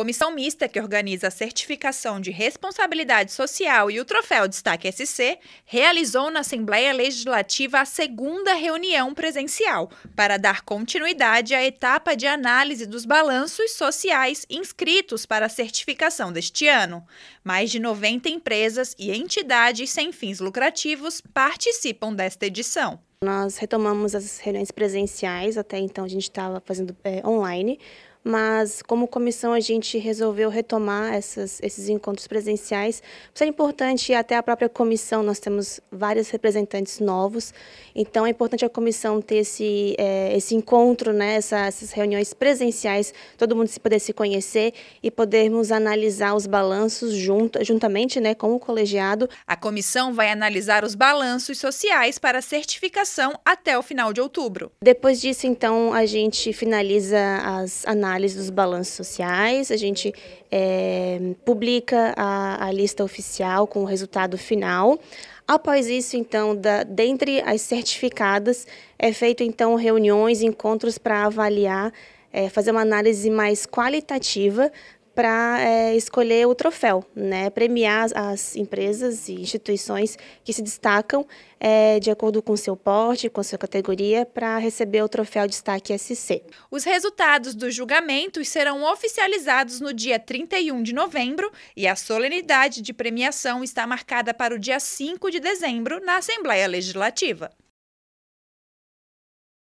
comissão mista que organiza a certificação de responsabilidade social e o troféu Destaque SC realizou na Assembleia Legislativa a segunda reunião presencial para dar continuidade à etapa de análise dos balanços sociais inscritos para a certificação deste ano. Mais de 90 empresas e entidades sem fins lucrativos participam desta edição. Nós retomamos as reuniões presenciais, até então a gente estava fazendo é, online, mas como comissão a gente resolveu retomar essas, esses encontros presenciais. Isso é importante, até a própria comissão, nós temos vários representantes novos, então é importante a comissão ter esse, é, esse encontro, né, essa, essas reuniões presenciais, todo mundo se poder se conhecer e podermos analisar os balanços junto, juntamente né, com o colegiado. A comissão vai analisar os balanços sociais para certificação até o final de outubro. Depois disso, então, a gente finaliza as análises análise dos balanços sociais, a gente é, publica a, a lista oficial com o resultado final. Após isso, então, da, dentre as certificadas, é feito então reuniões, encontros para avaliar, é, fazer uma análise mais qualitativa para é, escolher o troféu, né? premiar as empresas e instituições que se destacam é, de acordo com seu porte, com sua categoria, para receber o troféu Destaque SC. Os resultados dos julgamentos serão oficializados no dia 31 de novembro e a solenidade de premiação está marcada para o dia 5 de dezembro na Assembleia Legislativa.